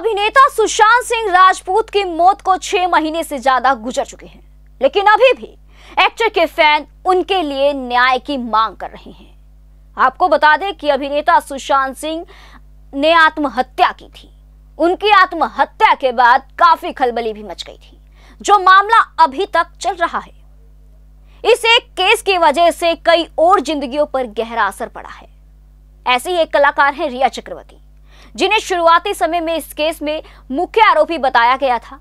अभिनेता सुशांत सिंह राजपूत की मौत को छह महीने से ज्यादा गुजर चुके हैं लेकिन अभी भी एक्टर के फैन उनके लिए न्याय की मांग कर रहे हैं आपको बता दें कि अभिनेता सुशांत सिंह ने आत्महत्या की थी उनकी आत्महत्या के बाद काफी खलबली भी मच गई थी जो मामला अभी तक चल रहा है इस एक केस की वजह से कई और जिंदगियों पर गहरा असर पड़ा है ऐसी एक कलाकार हैं रिया चक्रवर्ती जिन्हें शुरुआती समय में इस केस में मुख्य आरोपी बताया गया था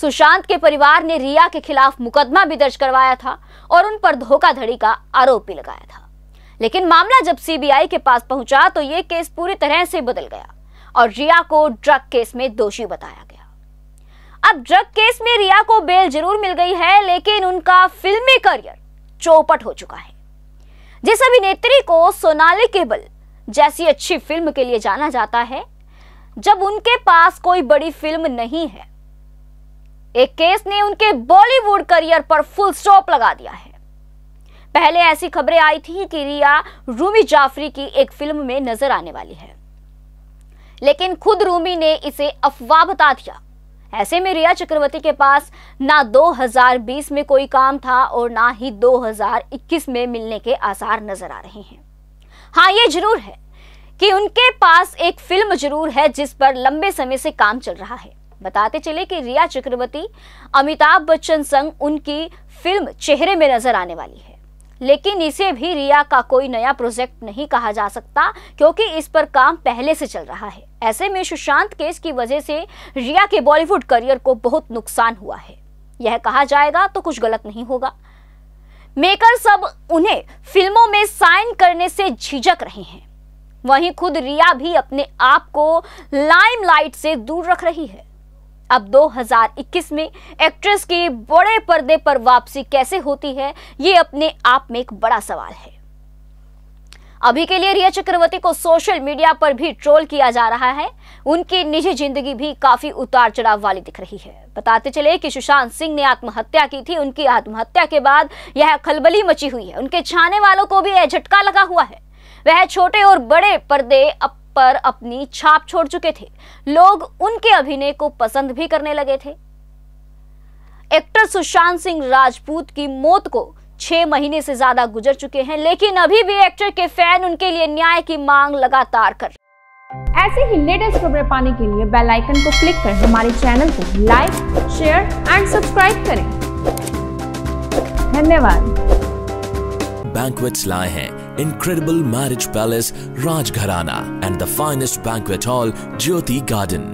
सुशांत के परिवार ने रिया के खिलाफ मुकदमा भी दर्ज करवाया था और उन पर धोखाधड़ी का आरोप भी लगाया था लेकिन मामला जब सीबीआई के पास पहुंचा तो यह केस पूरी तरह से बदल गया और रिया को ड्रग केस में दोषी बताया गया अब ड्रग केस में रिया को बेल जरूर मिल गई है लेकिन उनका फिल्मी करियर चौपट हो चुका है जिस अभिनेत्री को सोनाली केबल जैसी अच्छी फिल्म के लिए जाना जाता है जब उनके पास कोई बड़ी फिल्म नहीं है एक केस ने उनके बॉलीवुड करियर पर फुल स्टॉप लगा दिया है पहले ऐसी खबरें आई थी कि रिया रूमी जाफरी की एक फिल्म में नजर आने वाली है लेकिन खुद रूमी ने इसे अफवाह बता दिया ऐसे में रिया चक्रवर्ती के पास ना 2020 में कोई काम था और ना ही 2021 में मिलने के आसार नजर आ रहे हैं हाँ ये जरूर है कि उनके पास एक फिल्म जरूर है जिस पर लंबे समय से काम चल रहा है बताते चले कि रिया चक्रवर्ती अमिताभ बच्चन संग उनकी फिल्म चेहरे में नजर आने वाली है लेकिन इसे भी रिया का कोई नया प्रोजेक्ट नहीं कहा जा सकता क्योंकि इस पर काम पहले से चल रहा है ऐसे में सुशांत केस की वजह से रिया के बॉलीवुड करियर को बहुत नुकसान हुआ है यह कहा जाएगा तो कुछ गलत नहीं होगा मेकर सब उन्हें फिल्मों में साइन करने से झिझक रहे हैं वहीं खुद रिया भी अपने आप को लाइमलाइट से दूर रख रही है अब 2021 में एक्ट्रेस की बड़े पर्दे पर वापसी कैसे होती है ये अपने आप में एक बड़ा सवाल है अभी के लिए रिया चक्रवर्ती को सोशल मीडिया पर भी ट्रोल किया जा रहा है उनकी निजी जिंदगी भी काफी उतार चढ़ाव वाली दिख रही है बताते चले कि सुशांत सिंह ने आत्महत्या की थी उनकी आत्महत्या के बाद यह खलबली मची हुई है उनके छाने वालों को भी यह झटका लगा हुआ है वह छोटे और बड़े पर्दे अप पर अपनी छाप छोड़ चुके थे लोग उनके अभिनय को पसंद भी करने लगे थे एक्टर सुशांत सिंह राजपूत की मौत को छह महीने से ज्यादा गुजर चुके हैं लेकिन अभी भी एक्टर के फैन उनके लिए न्याय की मांग लगातार कर ऐसे ही लेटेस्ट खबरें पाने के लिए बेल आइकन को क्लिक कर हमारे चैनल को लाइक शेयर एंड सब्सक्राइब करें धन्यवाद बैंकवेट लाए हैं incredible marriage palace Rajgharana and the finest banquet hall Jyoti garden